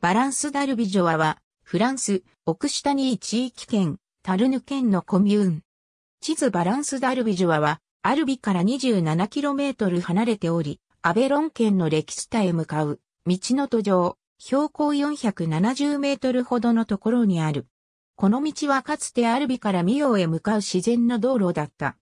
バランスダルビジョアは、フランス、オクシタニー地域圏、タルヌ県のコミューン。地図バランスダルビジョアは、アルビから 27km 離れており、アベロン県のレキスタへ向かう、道の途上、標高470メートルほどのところにある。この道はかつてアルビからミオへ向かう自然の道路だった。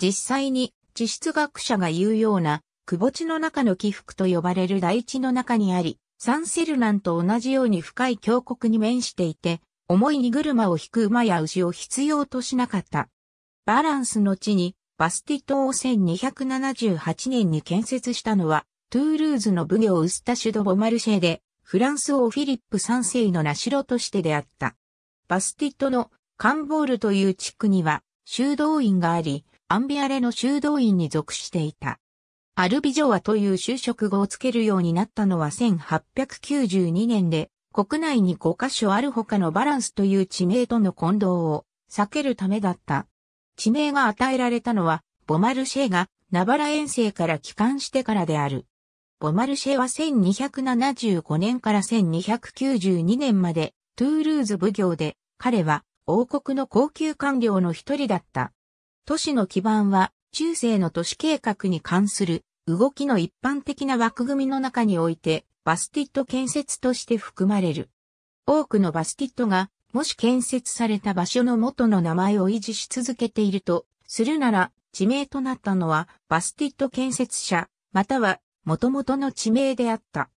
実際に、地質学者が言うような、くぼ地の中の起伏と呼ばれる台地の中にあり、サンセルランと同じように深い峡谷に面していて、重い荷車を引く馬や牛を必要としなかった。バランスの地にバスティ島を1278年に建設したのは、トゥールーズの奉行ウスタシュド・ボマルシェで、フランス王フィリップ3世の名城としてであった。バスティットのカンボールという地区には修道院があり、アンビアレの修道院に属していた。アルビジョワという就職語をつけるようになったのは1892年で、国内に5箇所ある他のバランスという地名との混同を避けるためだった。地名が与えられたのは、ボマルシェがナバラ遠征から帰還してからである。ボマルシェは1275年から1292年までトゥールーズ奉行で、彼は王国の高級官僚の一人だった。都市の基盤は中世の都市計画に関する動きの一般的な枠組みの中において、バスティット建設として含まれる。多くのバスティットが、もし建設された場所の元の名前を維持し続けていると、するなら、地名となったのは、バスティット建設者、または、元々の地名であった。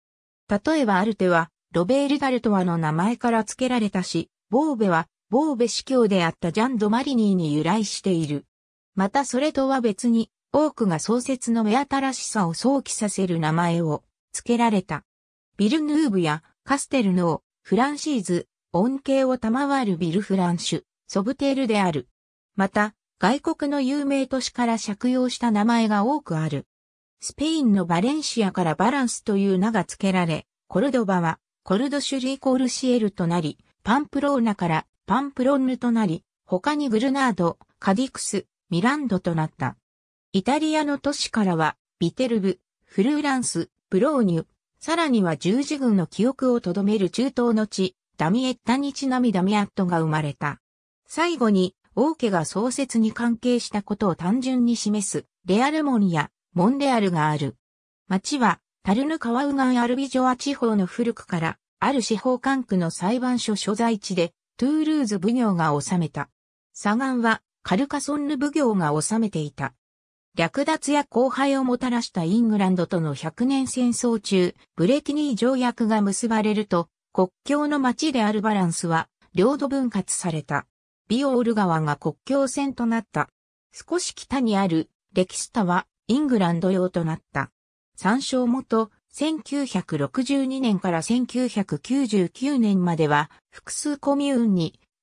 例えばアルテは、ロベール・ダルトワの名前から付けられたし、ボーベは、ボーベ司教であったジャン・ド・マリニーに由来している。またそれとは別に、多くが創設の目新しさを想起させる名前を付けられた。ビルヌーブやカステルノー、フランシーズ、恩恵を賜るビルフランシュ、ソブテールである。また、外国の有名都市から借用した名前が多くある。スペインのバレンシアからバランスという名が付けられ、コルドバはコルドシュリーコールシエルとなり、パンプローナからパンプロンヌとなり、他にグルナード、カディクス、ミランドとなった。イタリアの都市からは、ビテルブ、フルーランス、ブローニュ、さらには十字軍の記憶をとどめる中東の地、ダミエッタにちなみダミアットが生まれた。最後に、王家が創設に関係したことを単純に示す、レアルモンやモンレアルがある。町は、タルヌ川右岸アルビジョア地方の古くから、ある司法管区の裁判所所在地で、トゥールーズ奉行が治めた。左岸は、カルカソンヌ奉行が治めていた。略奪や荒廃をもたらしたイングランドとの100年戦争中、ブレキニー条約が結ばれると、国境の町であるバランスは、領土分割された。ビオール川が国境線となった。少し北にある、レキスタは、イングランド用となった。参照元、1962年から1999年までは、複数コミューンに